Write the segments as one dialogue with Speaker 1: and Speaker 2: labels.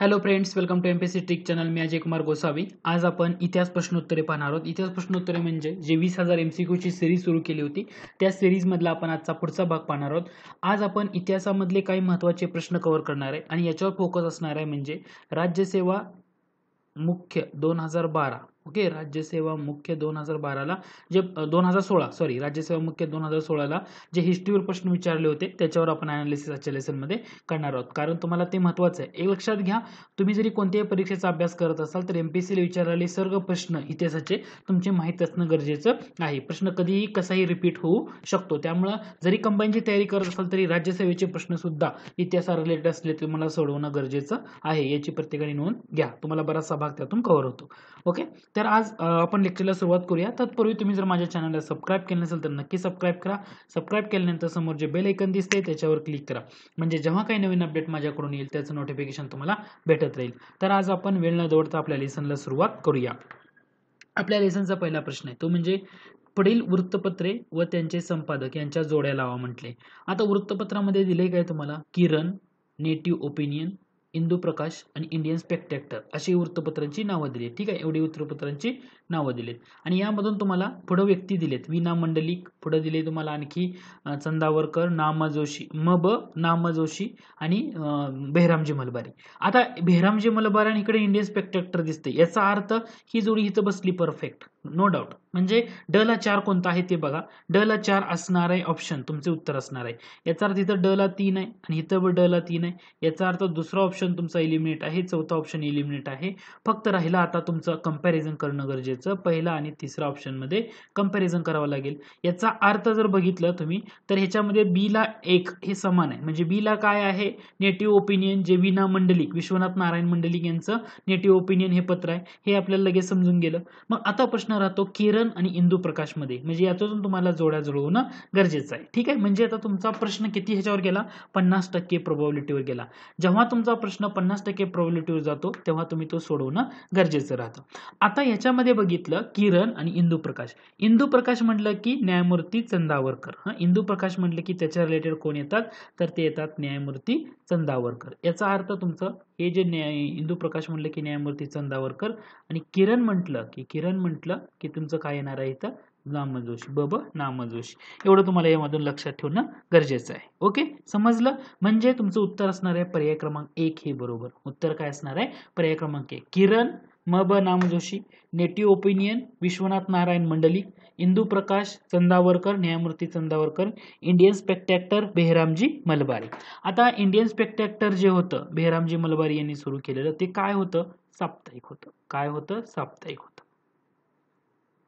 Speaker 1: hello friends welcome to M P C trick channel मी अजय कुमार गोसावी आज आपण इतिहास प्रश्नोत्तरे पाहणार आहोत इतिहास प्रश्नोत्तरे म्हणजे जे वीस हजार एम सी क्यूची सिरीज सुरू केली होती त्या सिरीजमधला आपण आजचा पुढचा भाग पाहणार आहोत आज आपण इतिहासामधले काही महत्त्वाचे प्रश्न कव्हर करणार आहे आणि याच्यावर फोकस असणार आहे म्हणजे राज्यसेवा मुख्य दोन हजार बारा ओके राज्यसेवा मुख्य दोन हजार बाराला जे दोन हजार सोळा सॉरी राज्यसेवा मुख्य दोन हजार सोळाला जे हिस्ट्रीवर प्रश्न विचारले होते त्याच्यावर आपण अनालिसिस आजच्या लेसनमध्ये करणार आहोत कारण तुम्हाला ते महत्वाचं आहे एक लक्षात घ्या तुम्ही जरी कोणत्याही परीक्षेचा अभ्यास करत असाल तर एम पी सीला विचारलेले सर्व प्रश्न इतिहासाचे तुमचे माहीत असणं गरजेचं आहे प्रश्न कधीही कसाही रिपीट होऊ शकतो त्यामुळं जरी कंबाईनची तयारी करत असाल तरी राज्यसेवेचे प्रश्न सुद्धा इतिहासा रिलेटेड असले तुम्हाला मला सोडवणं गरजेचं आहे याची प्रत्येकाने नोंद घ्या तुम्हाला बराचसा भाग त्यातून कव्हर होतो ओके तर आज आपण लेक्चरला सुरुवात करूया तत्पूर्वी तुम्ही जर माझ्या चॅनलला सबस्क्राईब केलं नसेल तर नक्की सबस्क्राईब करा सबस्क्राईब केल्यानंतर समोर जे बेल ऐकन दिसते त्याच्यावर क्लिक करा म्हणजे जेव्हा काही नवीन अपडेट माझ्याकडून येईल त्याचं नोटिफिकेशन तुम्हाला भेटत राहील तर आज आपण वेळ न दौडता आपल्या लेसनला सुरुवात करूया आपल्या लेसनचा पहिला प्रश्न आहे तो म्हणजे पुढील वृत्तपत्रे व त्यांचे संपादक यांच्या जोड्या लावा म्हटले आता वृत्तपत्रामध्ये दिले काय तुम्हाला किरण नेटिव्ह ओपिनियन इंदू प्रकाश आणि इंडियन स्पेक्टॅक्टर अशी वृत्तपत्रांची नावं दिली ठीक आहे एवढी वृत्तपत्रांची नावं दिलेत आणि यामधून तुम्हाला पुढं व्यक्ती दिलेत विना मंडलिक पुढं दिले तुम्हाला आणखी चंदावरकर नामाजोशी जोशी म ब नामा जोशी आणि बेहरामजी मलबारी आता बेहरामजी मलबारी आणि इकडे इंडियन स्पेक्टेटर दिसते याचा अर्थ ही जोडी इथं बसली परफेक्ट नो डाऊट म्हणजे ड ला चार कोणता आहे ते बघा ड ला चार असणार आहे ऑप्शन तुमचे उत्तर असणार आहे याचा अर्थ इथं ड ला तीन आहे आणि इथं ड ला तीन आहे याचा अर्थ दुसरा ऑप्शन तुमचा इलिमिनेट आहे चौथा ऑप्शन इलिमिनेट आहे फक्त राहिला आता तुमचं कम्पॅरिझन करणं गरजेचं गरजेचं पहिला आणि तिसरा मध्ये कंपॅरिझन करावं लागेल याचा अर्थ जर बघितलं तुम्ही तर ह्याच्यामध्ये बी ला एक हे समान आहे म्हणजे बी ला काय आहे नेटिव्ह ओपिनियन जे विना मंडलिक विश्वनाथ नारायण मंडलिक यांचं नेटिव्ह ओपिनियन हे पत्र आहे हे आपल्याला लगेच समजून गेलं मग आता प्रश्न राहतो किरण आणि इंदू प्रकाशमध्ये म्हणजे यातून तुम्हाला जोड्या जुळवणं गरजेचं आहे ठीक आहे म्हणजे आता तुमचा प्रश्न किती ह्याच्यावर गेला पन्नास टक्के प्रोबॅबिलिटीवर गेला जेव्हा तुमचा प्रश्न पन्नास टक्के प्रोबॅबिलिटीवर जातो तेव्हा तुम्ही तो सोडवणं गरजेचं राहतं आता याच्यामध्ये बघितलं किरण आणि इंदू प्रकाश इंदू प्रकाश म्हटलं की न्यायमूर्ती चंदावरकर हा इंदू प्रकाश म्हटलं की त्याच्या रिलेटेड कोण येतात तर ते येतात न्यायमूर्ती चंदावरकर याचा अर्थ तुमचं हे जे न्याय इंदू की न्यायमूर्ती चंदावरकर आणि किरण म्हटलं की किरण म्हटलं की तुमचं काय येणार आहे इथं नामजोश ब नामजोश एवढं तुम्हाला यामधून लक्षात ठेवणं गरजेचं आहे ओके समजलं म्हणजे तुमचं उत्तर असणार आहे पर्याय क्रमांक एक हे बरोबर उत्तर काय असणार आहे पर्याय क्रमांक एक किरण म ब Namjoshi Native Opinion Vishwanath Narayan Mandlik Indu Prakash Chandavarkar न्यायमूर्ती चंदावरकर इंडियन स्पेक्टॅक्टर बेहरामजी मलबारी आता इंडियन स्पेक्टॅक्टर जे होतं बेहरामजी मलबारी यांनी सुरू केलेलं ते काय होतं साप्ताहिक होतं काय होतं साप्ताहिक होतं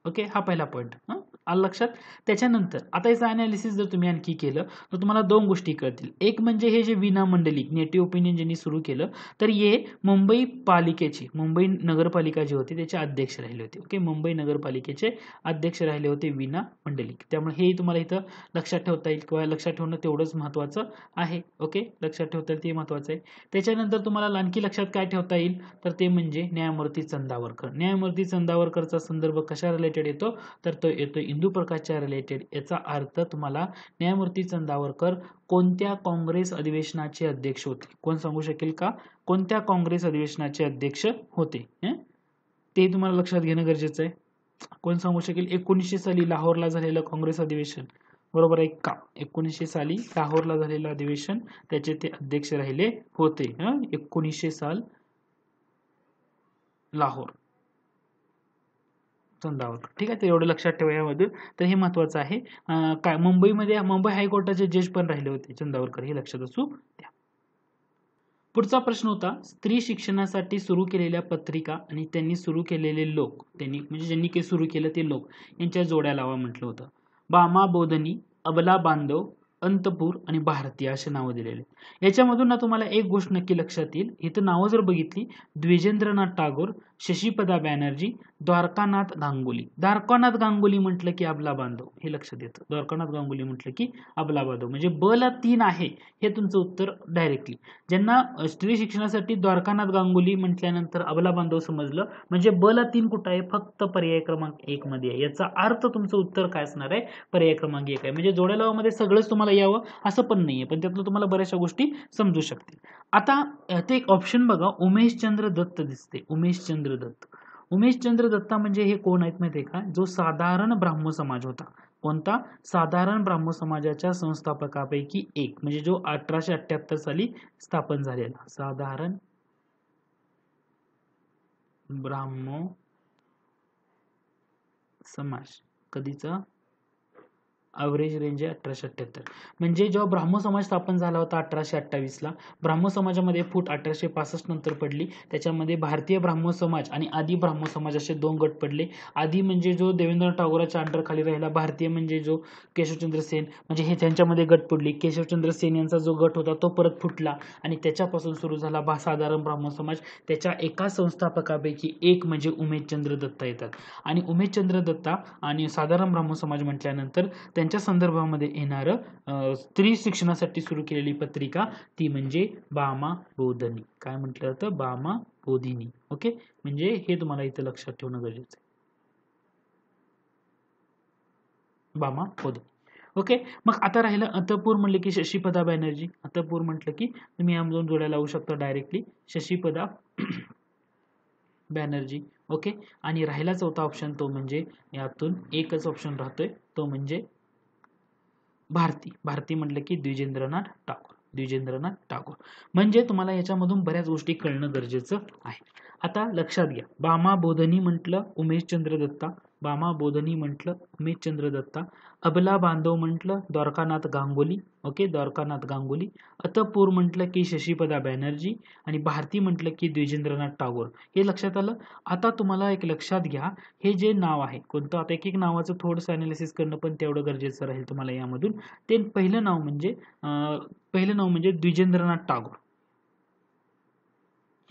Speaker 1: ओके हा पहिला पॉईंट आलं लक्षात त्याच्यानंतर आता याचं अनालिसिस जर तुम्ही आणखी केलं तर तुम्हाला दोन गोष्टी कळतील एक म्हणजे हे जे विना मंडली नेटिव्ह ओपिनियन ज्यांनी सुरू केलं तर हे मुंबई पालिकेची मुंबई नगरपालिका जी होती त्याचे अध्यक्ष राहिले होते ओके मुंबई नगरपालिकेचे अध्यक्ष राहिले होते विना मंडलिक त्यामुळे हेही तुम्हाला इथं लक्षात ठेवता येईल किंवा लक्षात ठेवणं तेवढंच महत्त्वाचं आहे ओके लक्षात ठेवता येईल ते महत्त्वाचं आहे त्याच्यानंतर तुम्हाला आणखी लक्षात काय ठेवता येईल तर ते म्हणजे न्यायमूर्ती चंदावरकर न्यायमूर्ती चंदावरकरचा संदर्भ कशा रिलेटेड रिलेटेड येतो तर तो येतो इंदू प्रकाशच्या रिलेटेड याचा अर्थ तुम्हाला न्यायमूर्ती चंदावरकर कोणत्या काँग्रेस अधिवेशनाचे अध्यक्ष होते कोण सांगू शकेल का कोणत्या काँग्रेस अधिवेशनाचे अध्यक्ष होते ते तुम्हाला लक्षात घेणं गरजेचं आहे कोण सांगू शकेल एकोणीसशे साली लाहोरला झालेलं काँग्रेस अधिवेशन बरोबर आहे का एकोणीसशे साली लाहोरला झालेलं अधिवेशन त्याचे ते अध्यक्ष राहिले होते एकोणीसशे साल लाहोर वाचून ठीक आहे तर एवढं लक्षात ठेवा यामधून तर हे महत्वाचं आहे काय मुंबईमध्ये मुंबई हायकोर्टाचे जज पण राहिले होते चंदावरकर हे लक्षात असू द्या पुढचा प्रश्न होता स्त्री शिक्षणासाठी सुरू केलेल्या पत्रिका आणि त्यांनी सुरू केलेले लोक त्यांनी म्हणजे ज्यांनी काही सुरू केलं ते लोक यांच्या जोड्या लावा म्हटलं होतं बामा बोधनी अबला बांधव अंतपूर आणि भारती असे नावं दिलेले आहेत याच्यामधून ना तुम्हाला एक गोष्ट नक्की लक्षात येईल इथं नावं जर बघितली द्विजेंद्रनाथ टागोर शशीपदा बॅनर्जी द्वारकानाथ गांगुली द्वारकानाथ गांगुली म्हटलं की अबला बांधव हे लक्षात येतं द्वारकानाथ गांगुली म्हटलं की अबला बांधव म्हणजे ब ला तीन आहे हे तुमचं उत्तर डायरेक्टली ज्यांना स्त्री शिक्षणासाठी द्वारकानाथ गांगुली म्हटल्यानंतर अबला बांधव समजलं म्हणजे ब ला तीन कुठं आहे फक्त पर्याय क्रमांक एक मध्ये आहे याचा अर्थ तुमचं उत्तर काय असणार आहे पर्याय क्रमांक एक आहे म्हणजे जोड्या लावामध्ये सगळंच तुम्हाला यावं असं पण नाही आहे पण त्यातलं तुम्हाला बऱ्याचशा गोष्टी समजू शकतील आता ते एक ऑप्शन बघा उमेशचंद्र दत्त दिसते उमेशचंद्र दत्त उमेशचंद्र दत्ता म्हणजे हे कोण आहेत माहिती आहे का जो साधारण ब्राह्म समाज होता कोणता साधारण ब्राह्म समाजाच्या संस्थापकापैकी एक म्हणजे जो अठराशे अठ्ठ्याहत्तर साली स्थापन झालेला साधारण ब्राह्म समाज कधीचा ॲव्हरेज रेंज आहे अठराशे अठ्ठ्याहत्तर म्हणजे जेव्हा ब्राह्म समाज स्थापन झाला होता अठराशे अठ्ठावीसला ब्राह्म समाजामध्ये फूट अठराशे पासष्ट नंतर पडली त्याच्यामध्ये भारतीय ब्राह्म समाज आणि आदी ब्राह्म समाज असे दोन गट पडले आदी म्हणजे जो देवेंद्रनाथ टागोराच्या अंडरखाली राहिला भारतीय म्हणजे जो केशवचंद्र सेन म्हणजे हे त्यांच्यामध्ये गट पडली केशवचंद्र सेन यांचा जो गट होता तो परत फुटला आणि त्याच्यापासून सुरू झाला साधारण ब्राह्मण समाज त्याच्या एका संस्थापकापैकी एक म्हणजे उमेशचंद्र दत्ता येतात आणि उमेशचंद्र दत्ता आणि साधारण ब्राह्म समाज म्हटल्यानंतर त्यांच्या संदर्भामध्ये येणार स्त्री शिक्षणासाठी सुरू केलेली पत्रिका ती म्हणजे बामा बोधनी काय म्हटलं जातं बामा बोधिनी ओके म्हणजे हे तुम्हाला इथं लक्षात ठेवणं गरजेचं आहे बामा बोधनी ओके मग आता राहिलं अतपूर म्हटलं की शशीपदा बॅनर्जी अतपूर म्हटलं की तुम्ही यामधून जोड्या लावू शकता डायरेक्टली शशीपदा बॅनर्जी ओके आणि राहिला चौथा ऑप्शन तो म्हणजे यातून एकच ऑप्शन राहतोय तो म्हणजे भारती भारती म्हटलं की द्विजेंद्रनाथ टागोर द्विजेंद्रनाथ टागोर म्हणजे तुम्हाला याच्यामधून बऱ्याच गोष्टी कळणं गरजेचं आहे आता लक्षात घ्या बामा बोधनी म्हटलं उमेशचंद्र दत्ता बामा बोधनी म्हटलं उमेश चंद्र दत्ता अबला बांधव म्हटलं द्वारकानाथ गांगुली ओके द्वारकानाथ गांगुली अतपूर म्हटलं की शशीपदा बॅनर्जी आणि भारती म्हटलं की द्विजेंद्रनाथ टागोर हे लक्षात आलं आता तुम्हाला एक लक्षात घ्या हे जे नाव आहे कोणतं आता एक एक नावाचं थोडंसं ॲनालिसिस करणं पण तेवढं गरजेचं राहील तुम्हाला यामधून ते पहिलं नाव म्हणजे पहिलं नाव म्हणजे द्विजेंद्रनाथ टागोर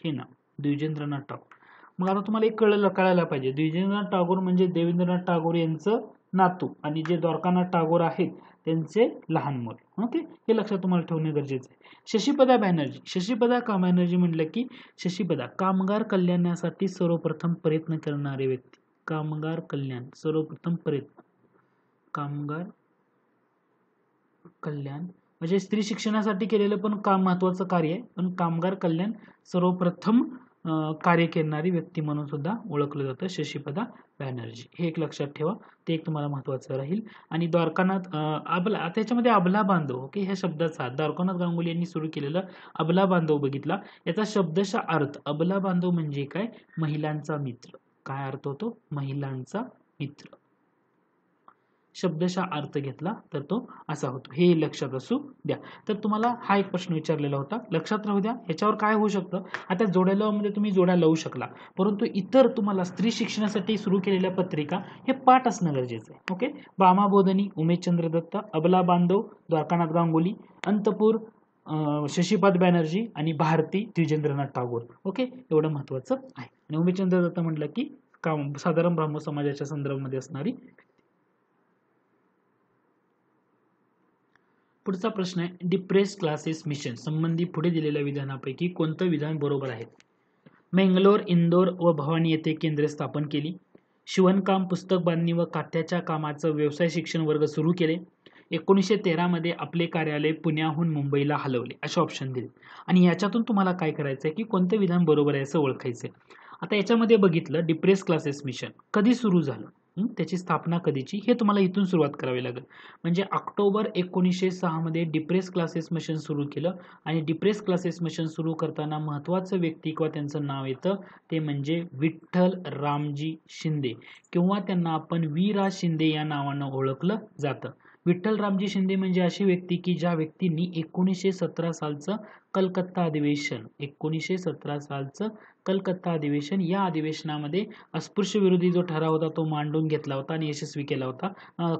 Speaker 1: हे नाव द्विजेंद्रनाथ टागोर मग आता तुम्हाला एक कळलं कळायला पाहिजे द्विजेंद्रनाथ टागोर म्हणजे देवेंद्रनाथ टागोर यांचं नातू आणि जे द्वारकानाथ टागोर आहेत त्यांचे लहान मुल ओके हे लक्षात तुम्हाला ठेवणे गरजेचं आहे शशीपदा बॅनर्जी शशीपदा का बॅनर्जी म्हटलं की शशीपदा कामगार कल्याणासाठी सर्वप्रथम प्रयत्न करणारे व्यक्ती कामगार कल्याण सर्वप्रथम प्रयत्न कामगार कल्याण म्हणजे स्त्री शिक्षणासाठी केलेलं पण काम महत्वाचं कार्य आहे पण कामगार कल्याण सर्वप्रथम कार्य करणारी व्यक्ती म्हणून सुद्धा ओळखलं जातं शशिपदा बॅनर्जी हे एक लक्षात ठेवा ते एक तुम्हाला महत्त्वाचं राहील आणि द्वारकानाथ अबला त्याच्यामध्ये अबला बांधव ओके ह्या शब्दाचा द्वारकानाथ गांगुली यांनी सुरू केलेला अबला बांधव बघितला याचा शब्दशा अर्थ अबला बांधव म्हणजे काय महिलांचा मित्र काय अर्थ होतो महिलांचा मित्र शब्दशा अर्थ घेतला तर तो असा होतो हे लक्षात असू द्या तर तुम्हाला हा एक प्रश्न विचारलेला होता लक्षात राहू द्या ह्याच्यावर काय होऊ शकतं आता जोड्यालामध्ये तुम्ही जोड्या लावू शकला परंतु इतर तुम्हाला स्त्री शिक्षणासाठी सुरू केलेल्या पत्रिका हे पाठ असणं गरजेचं आहे ओके बामाबोधनी उमेशचंद्र दत्त अबला बांधव द्वारकानाथ गांगुली अंतपूर शशिपाद बॅनर्जी आणि भारती द्विजेंद्रनाथ टागोर ओके एवढं महत्त्वाचं आहे आणि उमेशचंद्र दत्त म्हटलं की काम साधारण ब्राह्मण समाजाच्या संदर्भामध्ये असणारी पुढचा प्रश्न आहे डिप्रेस क्लासेस मिशन संबंधी पुढे दिलेल्या विधानापैकी कोणतं विधान बरोबर आहे मेंगलोर इंदोर व भवानी येथे केंद्रे स्थापन केली शिवणकाम पुस्तक बांधणी व कात्याच्या कामाचं व्यवसाय शिक्षण वर्ग सुरू केले एकोणीसशे तेरामध्ये आपले कार्यालय पुण्याहून मुंबईला हलवले असे ऑप्शन दिले आणि याच्यातून तुम्हाला काय करायचं आहे की कोणतं विधान बरोबर आहे असं ओळखायचं आहे आता याच्यामध्ये बघितलं डिप्रेस क्लासेस मिशन कधी सुरू झालं त्याची स्थापना कधीची हे तुम्हाला इथून सुरुवात करावी लागेल म्हणजे ऑक्टोबर एकोणीसशे सहामध्ये डिप्रेस क्लासेस मशन सुरू केलं आणि डिप्रेस क्लासेस मशन सुरू करताना महत्त्वाचं व्यक्ती किंवा त्यांचं नाव येतं ते म्हणजे विठ्ठल रामजी शिंदे किंवा त्यांना आपण वीरा शिंदे या नावानं ओळखलं जातं विठ्ठल रामजी शिंदे म्हणजे अशी व्यक्ती की ज्या व्यक्तींनी एकोणीसशे सतरा सालचं कलकत्ता अधिवेशन एकोणीसशे सतरा सालचं कलकत्ता अधिवेशन या अधिवेशनामध्ये अस्पृश्यविरोधी जो ठराव होता तो मांडून घेतला होता आणि यशस्वी केला होता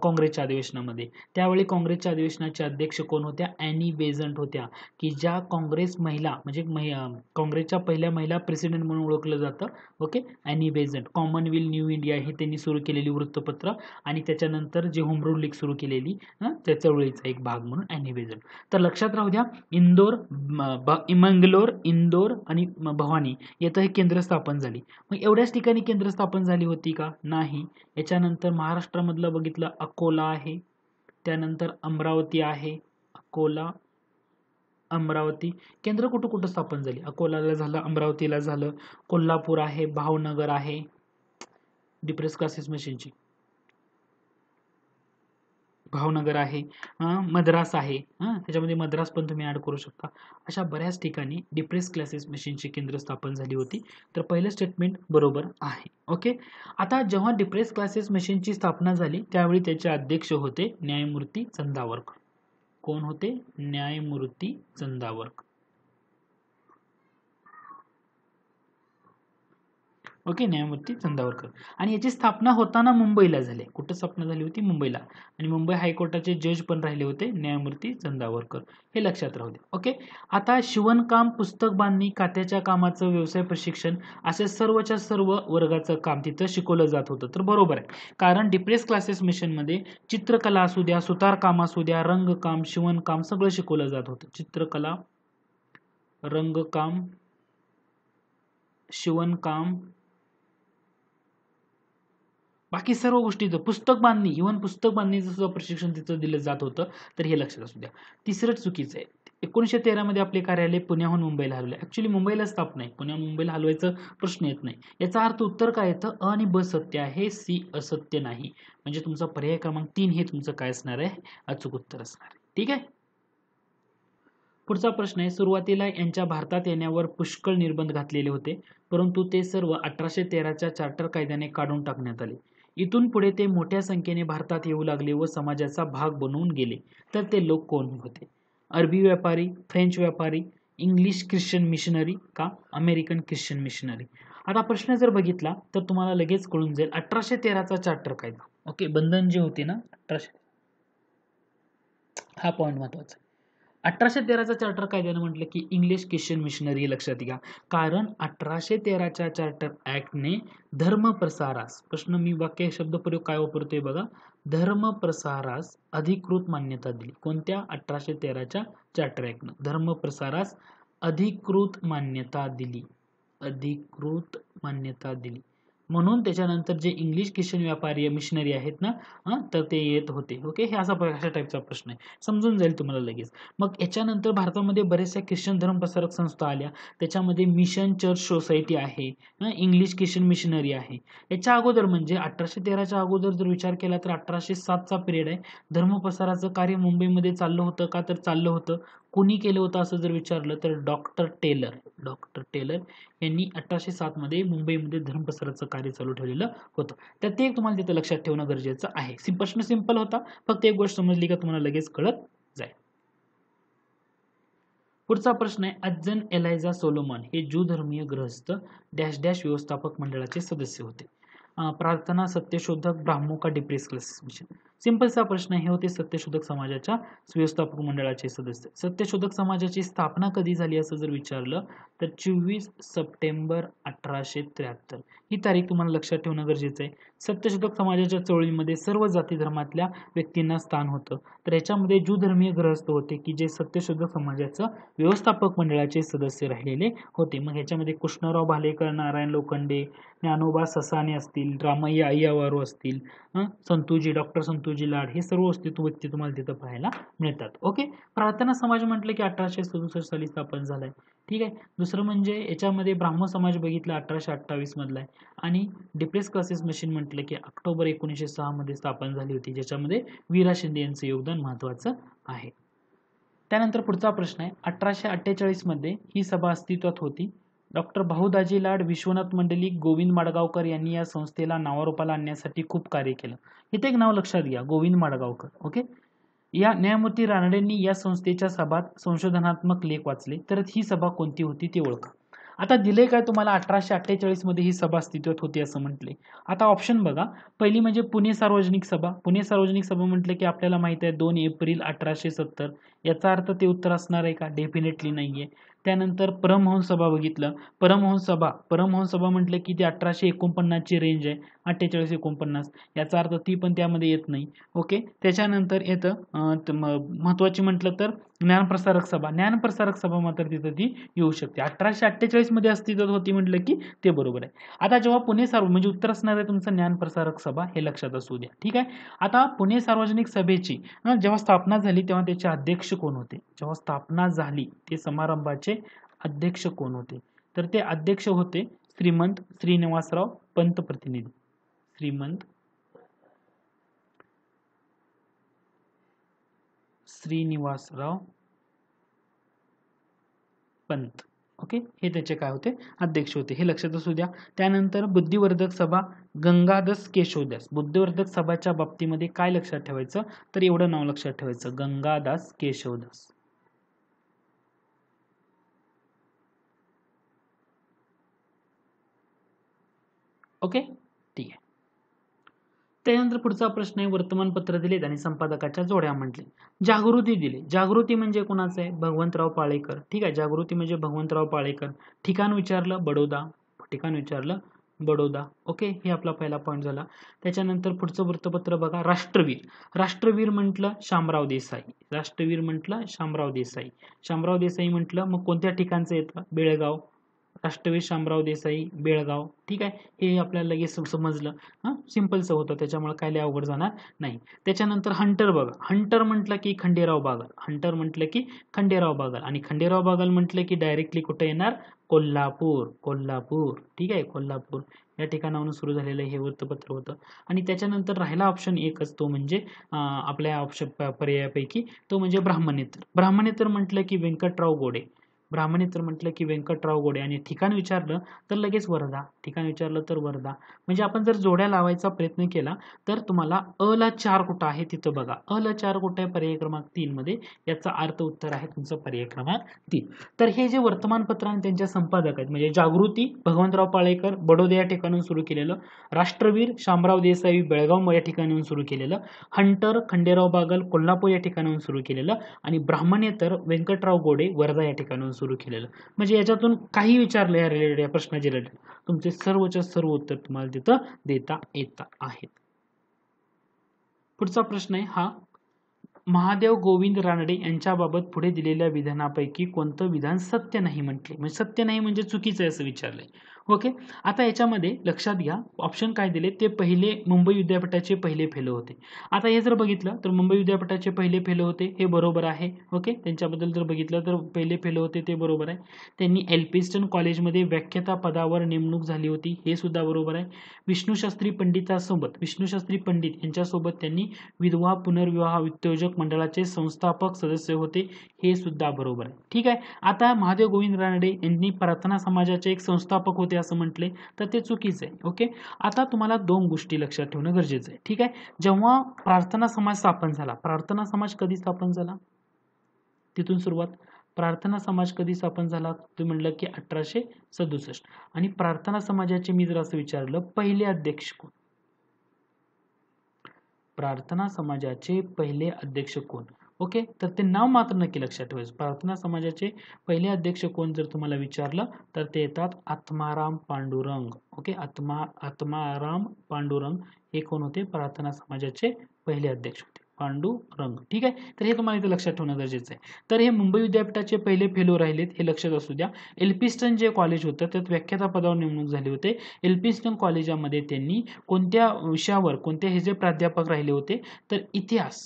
Speaker 1: काँग्रेसच्या अधिवेशनामध्ये त्यावेळी काँग्रेसच्या अधिवेशनाचे अध्यक्ष कोण होत्या ॲनी बेझंट होत्या की ज्या काँग्रेस महिला म्हणजे महि काँग्रेसच्या पहिल्या महिला प्रेसिडेंट म्हणून ओळखलं जातं okay Annie Besant Commonwealth New India हे त्यांनी सुरू केलेली वृत्तपत्र आणि त्याच्यानंतर जे होम लीग सुरू केलेली त्या चळवळीचा एक भाग म्हणून अॅनी बेझंट तर लक्षात राहू द्या इंदोर ब मंगलोर इंदोर आणि भवानी येथे हे केंद्र स्थापन झाली मग एवढ्याच ठिकाणी केंद्र स्थापन झाली होती का नाही याच्यानंतर महाराष्ट्रामधलं बघितलं अकोला आहे त्यानंतर अमरावती आहे अकोला अमरावती केंद्र कुठं कुठं स्थापन झाली अकोलाला झालं अमरावतीला झालं कोल्हापूर आहे भावनगर आहे डिप्रेस क्लासेस मशीनची भावनगर आहे मद्रास आहे त्याच्यामध्ये मद्रास पण तुम्ही ॲड करू शकता अशा बऱ्याच ठिकाणी डिप्रेस क्लासेस मशीनची केंद्र स्थापन झाली होती तर पहिलं स्टेटमेंट बरोबर आहे ओके आता जेव्हा डिप्रेस क्लासेस मशीनची स्थापना झाली त्यावेळी त्याचे अध्यक्ष होते न्यायमूर्ती चंदावरकर कोण होते न्यायमूर्ती चंदावरकर ओके न्यायमूर्ती चंदावरकर आणि याची स्थापना होताना मुंबईला झाली कुठं स्थापना झाली होती मुंबईला आणि मुंबई हायकोर्टाचे जज पण राहिले होते न्यायमूर्ती चंदावरकर हे लक्षात राहू दे ओके आता शिवणकाम पुस्तक बांधणी खात्याच्या कामाचं व्यवसाय प्रशिक्षण असे सर्वच्या सर्व वर्गाचं काम तिथं शिकवलं जात होतं तर बरोबर आहे कारण डिप्रेस क्लासेस मिशनमध्ये चित्रकला असू द्या सुतारकाम असू द्या रंगकाम शिवणकाम सगळं शिकवलं जात होतं चित्रकला रंगकाम शिवणकाम बाकी सर्व गोष्टीचं पुस्तक बांधणी इव्हन पुस्तक बांधणीचं सुद्धा प्रशिक्षण तिथं दिलं जात होतं तर हे लक्षात असू द्या तिसरं चुकीचं आहे एकोणीसशे तेरामध्ये आपले कार्यालय पुण्याहून मुंबईला हलवले ॲक्च्युली मुंबईला स्थाप आहे पुण्याहून मुंबईला हलवायचं प्रश्न येत नाही याचा अर्थ उत्तर काय येतं अ आणि ब सत्य आहे सी असत्य नाही म्हणजे तुमचा पर्याय क्रमांक तीन हे तुमचं काय असणार आहे अचूक उत्तर असणार आहे ठीक आहे पुढचा प्रश्न आहे सुरुवातीला यांच्या भारतात येण्यावर पुष्कळ निर्बंध घातलेले होते परंतु ते सर्व अठराशे तेराच्या चार्टर कायद्याने काढून टाकण्यात आले इथून पुढे ते मोठ्या संख्येने भारतात येऊ लागले व समाजाचा भाग बनवून गेले तर ते लोक कोण होते अरबी व्यापारी फ्रेंच व्यापारी इंग्लिश ख्रिश्चन मिशनरी का अमेरिकन ख्रिश्चन मिशनरी आता प्रश्न जर बघितला तर तुम्हाला लगेच कळून जाईल अठराशे तेराचा चार्टर कायदा ओके बंधन जे होते ना अठराशे हा पॉईंट महत्वाचा अठराशे तेराचा चार्टर कायद्यानं म्हटलं की इंग्लिश क्रिश्चन मिशनरी लक्षात घ्या कारण अठराशे तेराच्या चार्टर ॲक्टने प्रसारास प्रश्न मी वाक्य शब्द प्रयोग काय वापरतोय बघा धर्म प्रसारास अधिकृत मान्यता दिली कोणत्या अठराशे तेराच्या चार्टर धर्म प्रसारास अधिकृत मान्यता दिली अधिकृत मान्यता दिली म्हणून त्याच्यानंतर जे इंग्लिश ख्रिश्चन व्यापारी मिशनरी आहेत ना तर ते येत होते ओके हे असा अशा टाईपचा प्रश्न आहे समजून जाईल तुम्हाला लगेच मग याच्यानंतर भारतामध्ये बऱ्याचशा ख्रिश्चन धर्मप्रसारक संस्था आल्या त्याच्यामध्ये मिशन चर्च सोसायटी आहे इंग्लिश ख्रिश्चन मिशनरी आहे याच्या अगोदर म्हणजे अठराशे तेराच्या अगोदर जर विचार केला तर अठराशे सातचा पिरियड आहे धर्मप्रसाराचं कार्य मुंबईमध्ये चाललं होतं का तर चाललं होतं कुणी केलं होतं असं जर विचारलं तर डॉक्टर टेलर डॉक्टर टेलर यांनी अठराशे सातमध्ये मुंबईमध्ये धर्म प्रसाराचं कार्य चालू ठेवलेलं होतं तर ते तुम्हाला तिथं लक्षात ठेवणं गरजेचं आहे प्रश्न सिंपल होता फक्त एक गोष्ट समजली का तुम्हाला लगेच कळत जाईल पुढचा प्रश्न आहे अज्जन एलायझा सोलोमन हे ज्यू धर्मीय ग्रहस्थ डॅश डॅश व्यवस्थापक मंडळाचे सदस्य होते प्रार्थना सत्यशोधक ब्राह्मो का डिप्रेस क्लास मिशन सिंपलचा प्रश्न हे होते सत्यशोधक समाजाच्या व्यवस्थापक मंडळाचे सदस्य सत्यशोधक समाजाची स्थापना कधी झाली असं जर विचारलं तर चोवीस सप्टेंबर अठराशे त्र्याहत्तर ही तारीख तुम्हाला लक्षात ठेवणं गरजेचं आहे सत्यशोधक समाजाच्या चळवळीमध्ये सर्व जाती धर्मातल्या व्यक्तींना स्थान होतं तर याच्यामध्ये धर्मीय ग्रहस्थ होते की जे सत्यशोधक समाजाचं व्यवस्थापक मंडळाचे सदस्य राहिलेले होते मग ह्याच्यामध्ये कृष्णराव भालेकर नारायण लोखंडे ज्ञानोबा ससाने असतील रामय्या अय्यावारू असतील संतोजी डॉक्टर संतुजी शिवाजी लाड हे सर्व व्यक्ती तुम्हाला तिथं पाहायला मिळतात ओके प्रार्थना समाज म्हटलं की अठराशे सदुसष्ट साली स्थापन झालाय ठीक आहे दुसरं म्हणजे याच्यामध्ये ब्राह्म समाज बघितला अठराशे अठ्ठावीसमधला आहे आणि डिप्रेस क्लासेस मशीन म्हटलं की ऑक्टोबर एकोणीसशे सहा मध्ये स्थापन झाली होती ज्याच्यामध्ये वीरा शिंदे यांचं योगदान महत्वाचं आहे त्यानंतर पुढचा प्रश्न आहे अठराशे अठ्ठेचाळीस मध्ये ही सभा अस्तित्वात होती डॉक्टर भाऊदाजी लाड विश्वनाथ मंडली गोविंद माडगावकर यांनी या संस्थेला नावारूपाला आणण्यासाठी खूप कार्य केलं इथे एक नाव लक्षात घ्या गोविंद माडगावकर ओके या न्यायमूर्ती रानडेंनी या संस्थेच्या सभात संशोधनात्मक लेख वाचले तर ही सभा कोणती होती ते ओळखा आता दिले काय तुम्हाला अठराशे अठ्ठेचाळीस मध्ये ही सभा अस्तित्वात होती असं म्हटले आता ऑप्शन बघा पहिली म्हणजे पुणे सार्वजनिक सभा पुणे सार्वजनिक सभा म्हटलं की आपल्याला माहिती आहे दोन एप्रिल अठराशे सत्तर याचा अर्थ ते उत्तर असणार आहे का डेफिनेटली नाहीये त्यानंतर परमहन सभा बघितलं परमहन सभा परमहंस सभा म्हटलं की ती अठराशे एकोणपन्नासची रेंज आहे अठ्ठेचाळीस एकोणपन्नास याचा अर्थ ती पण त्यामध्ये येत नाही ओके त्याच्यानंतर येतं महत्त्वाची म्हटलं तर ज्ञानप्रसारक सभा ज्ञानप्रसारक सभा मात्र तिथं ती येऊ शकते अठराशे अठ्ठेचाळीसमध्ये अस्तित्वात होती म्हटलं की ते बरोबर आहे आता जेव्हा पुणे सार्व म्हणजे उत्तर असणार आहे तुमचं ज्ञानप्रसारक सभा हे लक्षात असू द्या ठीक आहे आता पुणे सार्वजनिक सभेची जेव्हा स्थापना झाली तेव्हा त्याचे अध्यक्ष कोण होते जेव्हा स्थापना झाली ते समारंभाचे अध्यक्ष कोण होते तर ते अध्यक्ष होते श्रीमंत श्रीनिवासराव पंतप्रतिनिधी श्रीमंत श्रीनिवासराव पंत ओके हे त्याचे काय होते अध्यक्ष होते हे लक्षात असू द्या त्यानंतर बुद्धिवर्धक सभा गंगाधस केशवदास बुद्धिवर्धक सभाच्या बाबतीमध्ये काय लक्षात ठेवायचं तर एवढं नाव लक्षात ठेवायचं गंगादास केशवदास ओके त्यानंतर पुढचा प्रश्न आहे वर्तमानपत्र दिलेत आणि संपादकाच्या जोड्या म्हटले जागृती दिली जागृती म्हणजे कोणाचं आहे भगवंतराव पाळेकर ठीक आहे जागृती म्हणजे भगवंतराव पाळेकर ठिकाण विचारलं बडोदा ठिकाण विचारलं बडोदा ओके हे आपला पहिला पॉईंट झाला त्याच्यानंतर पुढचं वृत्तपत्र बघा राष्ट्रवीर राष्ट्रवीर म्हटलं शामराव देसाई राष्ट्रवीर म्हटलं शामराव देसाई शामराव देसाई म्हटलं मग कोणत्या ठिकाणचं येतं बेळगाव राष्ट्रवीर शामराव देसाई बेळगाव ठीक आहे हे आपल्याला लगेच समजलं हां सिम्पलचं होतं त्याच्यामुळे काय अवघड जाणार नाही त्याच्यानंतर हंटर बघा हंटर म्हटलं की खंडेराव बागल हंटर म्हटलं की खंडेराव बागल आणि खंडेराव बागल म्हटलं की डायरेक्टली कुठं येणार कोल्हापूर कोल्हापूर ठीक आहे कोल्हापूर या ठिकाणावरून सुरू झालेलं हे वृत्तपत्र होतं आणि त्याच्यानंतर राहिला ऑप्शन एकच तो म्हणजे आपल्या ऑप्शन पर्यायापैकी तो म्हणजे ब्राह्मणेतर ब्राह्मणेतर म्हटलं की व्यंकटराव गोडे ब्राह्मणे तर म्हटलं की व्यंकटराव गोडे आणि ठिकाण विचारलं तर लगेच वर्धा ठिकाण विचारलं तर वर्धा म्हणजे आपण जर जोड्या लावायचा प्रयत्न केला तर तुम्हाला अ ला चार कुठं आहे तिथं बघा अ ला चार कुठं आहे पर्याय क्रमांक तीनमध्ये याचा अर्थ उत्तर आहे तुमचं पर्याय क्रमांक तीन तर हे जे वर्तमानपत्र आणि त्यांच्या संपादक आहेत म्हणजे जागृती भगवंतराव पाळेकर बडोदे या ठिकाणून सुरू केलेलं राष्ट्रवीर शामराव देसाई बेळगाव या ठिकाणाहून सुरू केलेलं हंटर खंडेराव बागल कोल्हापूर या ठिकाणाहून सुरू केलेलं आणि ब्राह्मणे तर व्यंकटराव गोडे वर्धा या ठिकाणाहून सुरू सुरू केलेलं म्हणजे याच्यातून काही विचारलं या रिलेटेड या प्रश्नाच्या रिलेटेड तुमचे सर्वच्या सर्व उत्तर तुम्हाला तिथं देता येत आहेत पुढचा प्रश्न आहे हा महादेव गोविंद रानडे यांच्या यांच्याबाबत पुढे दिलेल्या विधानापैकी कोणतं विधान सत्य नाही म्हटले म्हणजे सत्य नाही म्हणजे चुकीचं आहे असं विचारलंय ओके आता याच्यामध्ये लक्षात घ्या ऑप्शन काय दिले ते पहिले मुंबई विद्यापीठाचे पहिले फेलो होते आता हे जर बघितलं तर मुंबई विद्यापीठाचे पहिले फेलो होते हे बरोबर आहे ओके त्यांच्याबद्दल जर बघितलं तर पहिले फेलो होते ते बरोबर आहे त्यांनी एल पी स्टन कॉलेजमध्ये व्याख्याता पदावर नेमणूक झाली होती हे सुद्धा बरोबर आहे विष्णूशास्त्री पंडितासोबत विष्णूशास्त्री पंडित यांच्यासोबत त्यांनी विधवा पुनर्विवाह उद्योजक मंडळाचे संस्थापक सदस्य होते हे सुद्धा बरोबर आहे ठीक आहे आता महादेव गोविंद रानडे यांनी प्रार्थना समाजाचे एक संस्थापक होते होते असं म्हटले तर ते चुकीचं आहे ओके आता तुम्हाला दोन गोष्टी लक्षात ठेवणं गरजेचं आहे ठीक आहे जेव्हा प्रार्थना समाज स्थापन झाला प्रार्थना समाज कधी स्थापन झाला तिथून सुरुवात प्रार्थना समाज कधी स्थापन झाला तुम्ही म्हटलं की अठराशे सदुसष्ट आणि प्रार्थना समाजाचे मी जर असं विचारलं पहिले अध्यक्ष कोण प्रार्थना समाजाचे पहिले अध्यक्ष कोण ओके तर ते नाव मात्र नक्की लक्षात ठेवायचं प्रार्थना समाजाचे पहिले अध्यक्ष कोण जर तुम्हाला विचारलं तर ते येतात आत्माराम पांडुरंग ओके आत्मा आत्माराम पांडुरंग हे कोण होते प्रार्थना समाजाचे पहिले अध्यक्ष होते पांडुरंग ठीक आहे तर हे तुम्हाला इथे लक्षात ठेवणं गरजेचं आहे तर हे मुंबई विद्यापीठाचे पहिले फेलो राहिलेत हे लक्षात असू द्या एल्पिस्टन जे कॉलेज होतं त्यात व्याख्याता पदावर नेमणूक झाली होते एल्पिस्टन कॉलेजामध्ये त्यांनी कोणत्या विषयावर कोणते हे जे प्राध्यापक राहिले होते तर इतिहास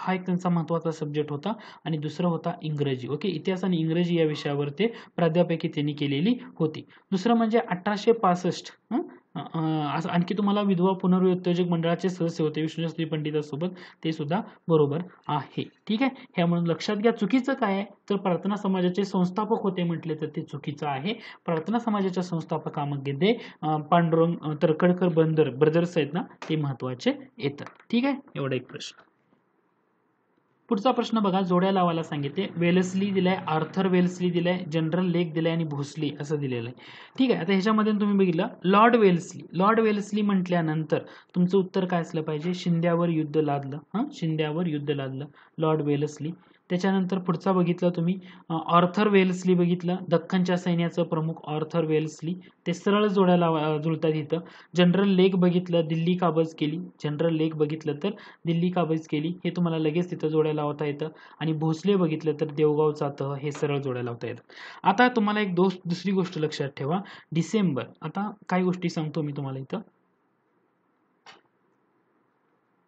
Speaker 1: हा एक त्यांचा महत्वाचा सब्जेक्ट होता आणि दुसरा होता इंग्रजी ओके इतिहास आणि इंग्रजी या विषयावर ते प्राध्यापकी त्यांनी केलेली होती दुसरं म्हणजे अठराशे पासष्ट असं आणखी तुम्हाला विधवा पुनर्योजक मंडळाचे सदस्य होते विष्णुशास्त्री पंडितासोबत ते सुद्धा बरोबर आहे ठीक आहे हे म्हणून लक्षात घ्या चुकीचं काय आहे तर प्रार्थना समाजाचे संस्थापक होते म्हटले तर ते चुकीचं आहे प्रार्थना समाजाच्या संस्थापकामध्ये पांडुरंग तरकडकर बंदर ब्रदर्स आहेत ना ते महत्त्वाचे येतात ठीक आहे एवढा एक प्रश्न पुढचा प्रश्न बघा जोड्या लावायला सांगितले वेलसली दिलाय आर्थर वेल्सली दिलाय जनरल लेक दिलाय आणि भोसली असं दिलेलं आहे ठीक आहे आता ह्याच्यामध्ये तुम्ही बघितलं लॉर्ड वेल्सली लॉर्ड वेल्सली म्हटल्यानंतर तुमचं उत्तर काय असलं पाहिजे शिंद्यावर युद्ध लादलं हां शिंद्यावर युद्ध लादलं लॉर्ड वेल्सली त्याच्यानंतर पुढचा बघितला तुम्ही ऑर्थर वेल्सली बघितलं दख्खनच्या सैन्याचं प्रमुख ऑर्थर वेल्सली ते सरळ जोड्याला जुळतात इथं जनरल लेक बघितलं दिल्ली काबज केली जनरल लेक बघितलं तर दिल्ली काबज केली हे तुम्हाला लगेच तिथं जोड्या लावता येतं आणि भोसले बघितलं तर देवगाव चातह हे सरळ जोड्या लावता येतं आता तुम्हाला एक दोस्त दुसरी गोष्ट लक्षात ठेवा डिसेंबर आता काय गोष्टी सांगतो मी तुम्हाला इथं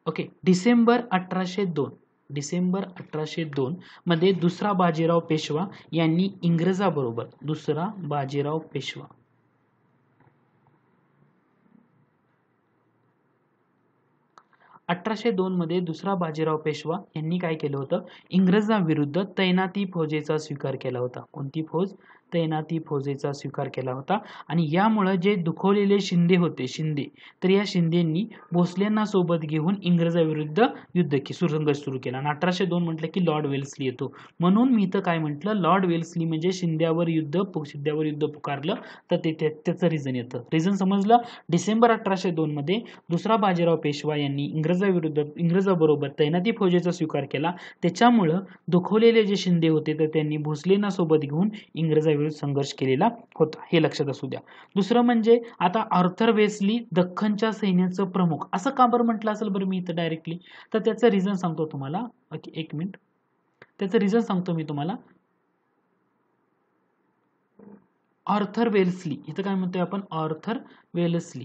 Speaker 1: ओके डिसेंबर अठराशे दोन डिसेंबर अठराशे मध्ये दुसरा बाजीराव पेशवा यांनी इंग्रजाबरोबर दुसरा बाजीराव पेशवा अठराशे दोन मध्ये दुसरा बाजीराव पेशवा यांनी काय केलं होतं इंग्रजांविरुद्ध तैनाती फौजेचा स्वीकार केला होता कोणती फौज तैनाती फौजेचा स्वीकार केला होता आणि यामुळं जे दुखवलेले शिंदे होते शिंदे तर या शिंदेंनी भोसलेंना सोबत घेऊन इंग्रजाविरुद्ध युद्ध की सुसंघर्ष सुरू केला आणि अठराशे दोन म्हटलं की लॉर्ड वेल्सली येतो म्हणून मी इथं काय म्हटलं लॉर्ड वेल्सली म्हणजे शिंद्यावर युद्ध शिंद्यावर युद्ध पुकारलं तर ते त्याचं रिझन येतं रिझन समजलं डिसेंबर अठराशे मध्ये दुसरा बाजीराव पेशवा यांनी इंग्रजाविरुद्ध इंग्रजाबरोबर तैनाती फौजेचा स्वीकार केला त्याच्यामुळं दुखवलेले जे शिंदे होते तर त्यांनी भोसलेंना सोबत घेऊन इंग्रजाविरुद्ध संघर्ष केलेला होता हे लक्षात असू द्या दुसरं म्हणजे आता आर्थर वेस्ली दख्खनच्या सैन्याचं प्रमुख असं का बरं म्हटलं असेल बरं मी इथं डायरेक्टली तर त्याचं रिझन सांगतो तुम्हाला एक मिनिट त्याचं रिझन सांगतो मी तुम्हाला आर्थर वेल्सली इथं काय म्हणतोय आपण आर्थर वेल्सली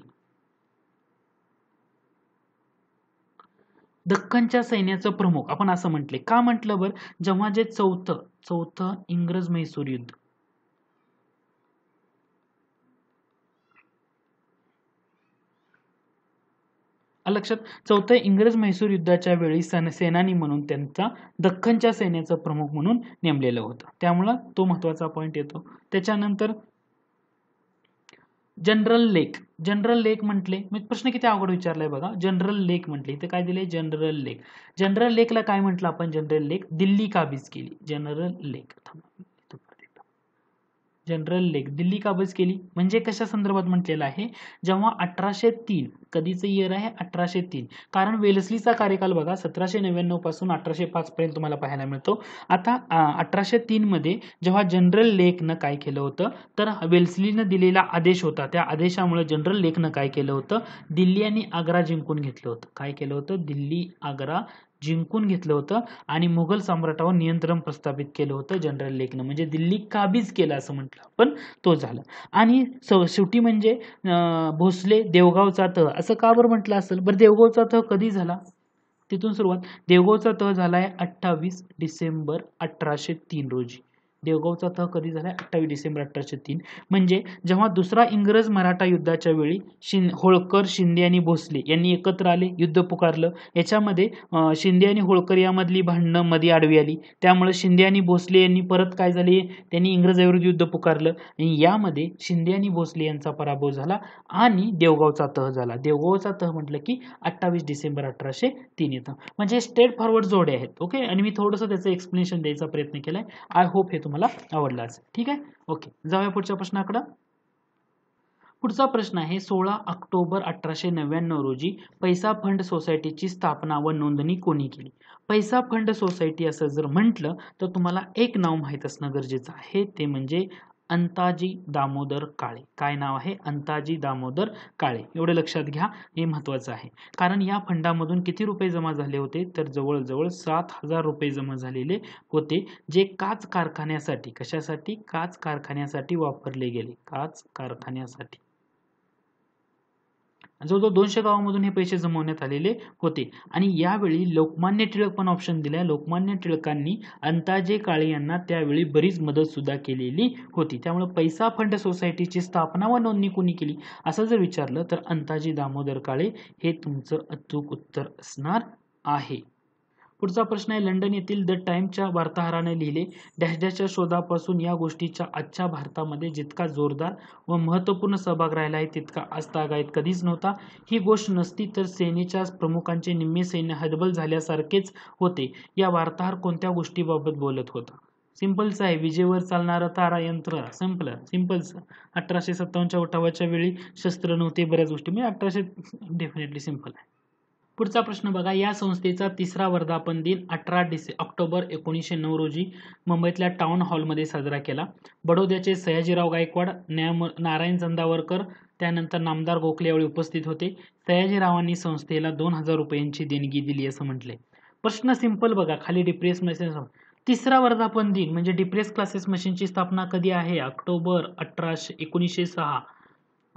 Speaker 1: दख्खनच्या सैन्याचं प्रमुख आपण असं म्हटले का म्हटलं बरं जेव्हा जे चौथं चौथं इंग्रज मैसूर युद्ध लक्षात चौथं इंग्रज म्हैसूर युद्धाच्या वेळी सन सेनानी म्हणून त्यांचा दख्खनच्या सेनेचा प्रमुख म्हणून नेमलेलं होतं त्यामुळं तो महत्त्वाचा पॉईंट येतो त्याच्यानंतर जनरल लेक जनरल लेक म्हटले मी प्रश्न किती अवघड विचारलाय बघा जनरल लेक म्हटले इथे काय दिले जनरल लेक जनरल लेकला काय म्हटलं आपण जनरल लेक दिल्ली काबीज केली general Lake general Lake Delhi काबज केली म्हणजे कशा संदर्भात म्हटलेलं आहे जेव्हा अठराशे तीन कधीचं इयर आहे अठराशे तीन कारण वेल्सलीचा कार्यकाल बघा सतराशे नव्याण्णव पासून अठराशे पाच पर्यंत तुम्हाला पाहायला मिळतो आता अठराशे मध्ये जेव्हा जनरल लेकनं काय केलं होतं तर वेल्सलीनं दिलेला आदेश होता त्या आदेशामुळे जनरल लेखनं काय केलं होतं दिल्ली आणि आग्रा जिंकून घेतलं होतं काय केलं होतं दिल्ली आग्रा जिंकून घेतलं होतं आणि मुघल सम्राटावर नियंत्रण प्रस्थापित केलं होतं जनरल लेखनं म्हणजे दिल्ली काबीज केलं असं म्हटलं पण तो झालं आणि शेवटी म्हणजे भोसले देवगावचा तह असं का बरं म्हटलं असेल बरं देवगावचा तह कधी झाला तिथून सुरुवात देवगावचा तह झाला आहे अठ्ठावीस डिसेंबर अठराशे तीन रोजी देवगावचा तह कधी झाला अठ्ठावीस डिसेंबर अठराशे तीन म्हणजे जेव्हा दुसरा इंग्रज मराठा युद्धाच्या वेळी शिं होळकर शिंदे आणि भोसले यांनी एकत्र आले युद्ध पुकारलं याच्यामध्ये शिंदे आणि होळकर यामधली भांडणं मध्ये आडवी आली त्यामुळे शिंदे आणि भोसले यांनी परत काय झाले त्यांनी इंग्रजाविरुद्ध युद्ध पुकारलं आणि यामध्ये शिंदे आणि भोसले यांचा पराभव झाला आणि देवगावचा तह झाला देवगावचा तह म्हटलं की अठ्ठावीस डिसेंबर अठराशे तीन येतं म्हणजे स्ट्रेट फॉरवर्ड जोडे आहेत ओके आणि मी थोडंसं त्याचं एक्सप्लेनेशन द्यायचा प्रयत्न केला आहे आय होप हे तुम्हाला असेल ठीक आहे ओके जाऊया पुढच्या प्रश्नाकडं पुढचा प्रश्न आहे सोळा ऑक्टोबर अठराशे नव्याण्णव रोजी पैसा फंड सोसायटीची स्थापना व नोंदणी कोणी केली पैसा फंड सोसायटी असं जर म्हटलं तर तुम्हाला एक नाव माहीत असणं गरजेचं आहे ते म्हणजे अंताजी दामोदर काळे काय नाव आहे अंताजी दामोदर काळे एवढं लक्षात घ्या हे महत्वाचं आहे कारण या फंडामधून किती रुपये जमा झाले होते तर जवळजवळ सात हजार रुपये जमा झालेले होते जे काच कारखान्यासाठी कशासाठी काच कारखान्यासाठी वापरले गेले काच कारखान्यासाठी आणि जवळजवळ दोनशे गावामधून हे पैसे जमवण्यात आलेले होते आणि यावेळी लोकमान्य टिळक पण ऑप्शन दिला लोकमान्य टिळकांनी अंताजे काळे यांना त्यावेळी बरीच मदत सुद्धा केलेली होती त्यामुळे पैसा फंड सोसायटीची स्थापना व नोंदणी कोणी केली असं जर विचारलं तर अंताजी दामोदर काळे हे तुमचं अचूक उत्तर असणार आहे पुढचा प्रश्न आहे लंडन येथील द टाइमच्या वार्ताहराने लिहिले डॅश डॅशच्या शोधापासून या गोष्टीच्या आजच्या भारतामध्ये जितका जोरदार व महत्त्वपूर्ण सहभाग राहिला आहे तितका आज कधीच नव्हता ही गोष्ट नसती तर सेनेच्या प्रमुखांचे निम्मे सैन्य हतबल झाल्यासारखेच होते या वार्ताहर कोणत्या गोष्टीबाबत बोलत होता सिंपलच आहे विजेवर चालणारं तारा यंत्र संपलं सिंपल्स अठराशे सत्तावन्नच्या उठावाच्या वेळी शस्त्र नव्हते बऱ्याच गोष्टी म्हणजे अठराशे डेफिनेटली सिम्पल आहे पुढचा प्रश्न बघा या संस्थेचा तिसरा वर्धापन दिन अठरा डिसे ऑक्टोबर एकोणीसशे नऊ रोजी मुंबईतल्या टाउन हॉलमध्ये साजरा केला बडोद्याचे सयाजीराव गायकवाड न्यायम नारायण चंदावरकर त्यानंतर नामदार गोखले यावेळी उपस्थित होते सयाजीरावांनी संस्थेला दोन हजार रुपयांची देणगी दिली असं म्हटले प्रश्न सिंपल बघा खाली डिप्रेस मशीन तिसरा वर्धापन दिन म्हणजे डिप्रेस क्लासेस मशीनची स्थापना कधी आहे ऑक्टोबर अठराशे एकोणीसशे सहा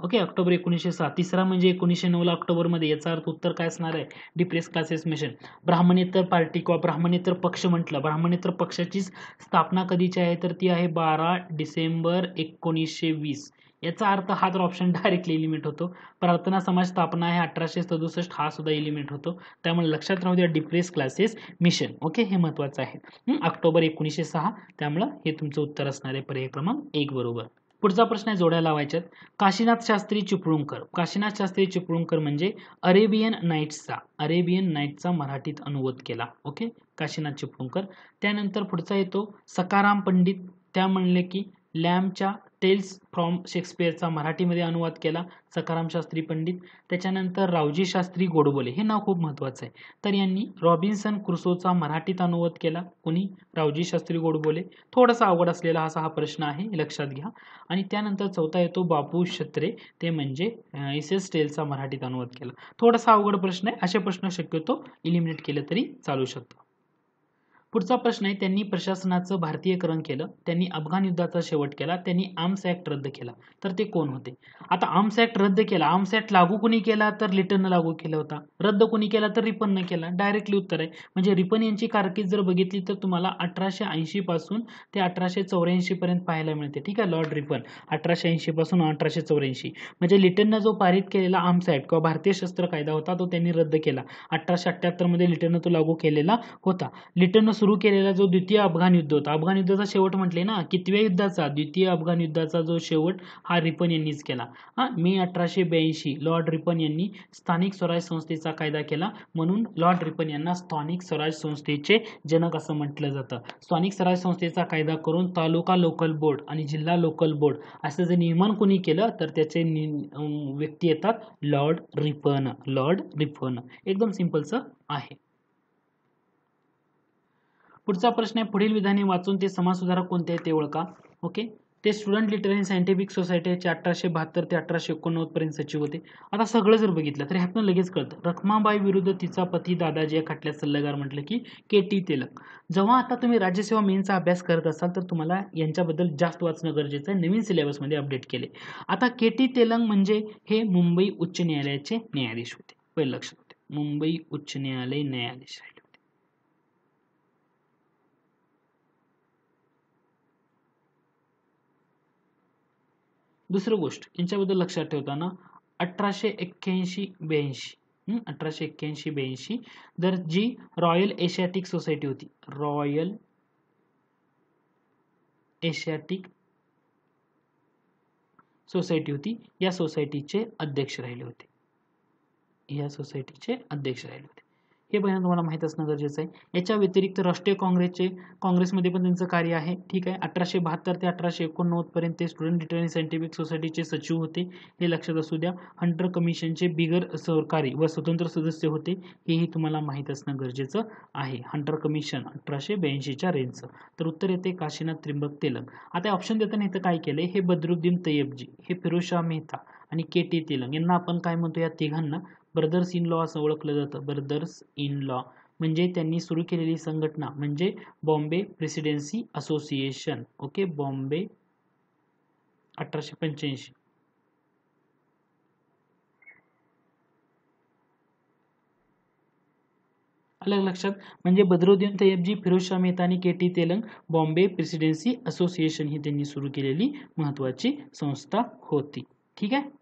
Speaker 1: ओके ऑक्टोबर एकोणीसशे सहा तिसरा म्हणजे एकोणीसशे नऊला ऑक्टोबरमध्ये याचा अर्थ उत्तर काय असणार आहे डिप्रेस क्लासेस मिशन ब्राह्मणेतर पार्टी किंवा ब्राह्मणेतर पक्ष म्हटलं ब्राह्मणेतर पक्षाची स्थापना कधीची आहे तर ती आहे बारा डिसेंबर एकोणीसशे वीस याचा अर्थ हा तर ऑप्शन डायरेक्टली एलिमेंट होतो प्रार्थना समाज स्थापना आहे अठराशे सदुसष्ट हा सुद्धा एलिमेंट होतो त्यामुळे लक्षात राहू द्या डिप्रेस क्लासेस मिशन ओके हे महत्त्वाचं आहे ऑक्टोबर एकोणीसशे सहा त्यामुळं हे तुमचं उत्तर असणार आहे पर्याय क्रमांक एक बरोबर पुढचा प्रश्न आहे जोड्या लावायच्यात काशीनाथ शास्त्री चिपळूणकर काशीनाथ शास्त्री चिपळूणकर म्हणजे अरेबियन नाईट्सचा अरेबियन नाईटचा मराठीत अनुवाद केला ओके काशीनाथ चिपळूणकर त्यानंतर पुढचा येतो सकाराम पंडित त्या म्हणले की लॅमच्या टेल्स फ्रॉम शेक्सपियरचा मराठीमध्ये अनुवाद केला सखाराम शास्त्री पंडित त्याच्यानंतर रावजी शास्त्री गोडबोले हे नाव खूप महत्त्वाचं आहे तर यांनी रॉबिन्सन क्रुसोचा मराठीत अनुवाद केला कोणी रावजी शास्त्री गोडबोले थोडासा आवड असलेला असा हा प्रश्न आहे लक्षात घ्या आणि त्यानंतर चौथा येतो बापू शत्रे ते म्हणजे एस एस टेल्सचा मराठीत अनुवाद केला थोडासा अवघड प्रश्न आहे असे प्रश्न शक्यतो इलिमिनेट केले तरी चालू शकतो पुढचा प्रश्न आहे त्यांनी प्रशासनाचं भारतीयकरण केलं त्यांनी अफगाण युद्धाचा शेवट केला त्यांनी आर्म्स ऍक्ट रद्द केला तर ते कोण होते आता आर्म्स ऍक्ट रद्द केला आर्म्स ऍक्ट लागू कोणी केला तर लिटननं लागू केला होता रद्द कोणी केला तर रिपननं केला डायरेक्टली उत्तर आहे म्हणजे रिपन यांची कारकीर्द जर बघितली तर तुम्हाला अठराशे ऐंशी पासून ते अठराशे चौऱ्याऐंशी पर्यंत पाहायला मिळते ठीक आहे लॉर्ड रिपन अठराशे ऐंशी पासून अठराशे चौऱ्याऐंशी म्हणजे लिटननं जो पारित केलेला आर्म्स ऍक्ट किंवा भारतीय शस्त्र कायदा होता तो त्यांनी रद्द केला अठराशे अठ्ठ्याहत्तर मध्ये लिटननं तो लागू केलेला होता लिटन सुरू केलेला जो द्वितीय अफगाण युद्ध होता अफगाण युद्धाचा शेवट म्हटले ना कितव्या युद्धाचा द्वितीय अफगाण युद्धाचा जो शेवट हा रिपन यांनीच केला हां मे अठराशे ब्याऐंशी लॉर्ड रिपन यांनी स्थानिक स्वराज संस्थेचा कायदा केला म्हणून लॉर्ड रिपन यांना स्थानिक स्वराज संस्थेचे जनक असं म्हटलं जातं स्थानिक स्वराज संस्थेचा कायदा करून तालुका लोकल बोर्ड आणि जिल्हा लोकल बोर्ड असं जर नियमन कोणी केलं तर त्याचे व्यक्ती येतात लॉर्ड रिपन लॉर्ड रिपन एकदम सिम्पलचं आहे पुढचा प्रश्न आहे पुढील विधाने वाचून ते समाजसुधारक कोणते आहेत ते ओळखा ओके ते स्टुडंट लिटरेरी सायंटिफिक सोसायटीचे अठराशे बहात्तर ते अठराशे पर्यंत सचिव होते आता सगळं जर बघितलं तर ह्यातून लगेच कळतं रखमाबाई विरुद्ध तिचा पती दादाजी या खटल्यात सल्लागार म्हटलं की के टी तेलक जेव्हा आता तुम्ही राज्यसेवा मेनचा अभ्यास करत असाल तर तुम्हाला यांच्याबद्दल जास्त वाचणं गरजेचं आहे नवीन सिलेबसमध्ये अपडेट केले आता के टी तेलंग म्हणजे हे मुंबई उच्च न्यायालयाचे न्यायाधीश होते पहिले लक्षात होते मुंबई उच्च न्यायालय न्यायाधीश राहिले दुसरं गोष्ट यांच्याबद्दल लक्षात ठेवताना अठराशे एक्क्याऐंशी ब्याऐंशी अठराशे एक्क्याऐंशी ब्याऐंशी तर जी रॉयल एशियाटिक सोसायटी होती रॉयल एशियाटिक सोसायटी होती या सोसायटीचे अध्यक्ष राहिले होते या सोसायटीचे अध्यक्ष राहिले होते हे पहिल्यांदा तुम्हाला माहीत असणं गरजेचं आहे याच्या व्यतिरिक्त राष्ट्रीय काँग्रेसचे काँग्रेसमध्ये पण त्यांचं कार्य आहे ठीक आहे अठराशे बहात्तर ते अठराशे पर्यंत ते स्टुडंट रिटर्निंग सायंटिफिक सोसायटीचे सचिव होते हे लक्षात असू द्या हंटर कमिशनचे बिगर सहकारी व स्वतंत्र सदस्य होते हेही तुम्हाला माहीत असणं गरजेचं आहे हंटर कमिशन अठराशे ब्याऐंशीच्या रेंजचं तर उत्तर येते काशीनाथ त्रिंबक तेलंग आता ऑप्शन देताना इथं काय केलंय हे बद्रुद्दीन तय्यबजी हे फिरोजशाह मेहता आणि के टी तेलंग यांना आपण काय म्हणतो या तिघांना ब्रदर्स इन लॉ असं ओळखलं जातं ब्रदर्स इन लॉ म्हणजे त्यांनी सुरू केलेली संघटना म्हणजे Bombay Presidency Association okay Bombay अठराशे पंच्याऐंशी अलग लक्षात म्हणजे बदरुद्दीन तैयबजी फिरोजशा मेहता आणि K T Telang Bombay Presidency Association ही त्यांनी सुरू केलेली महत्वाची संस्था होती ठीक आहे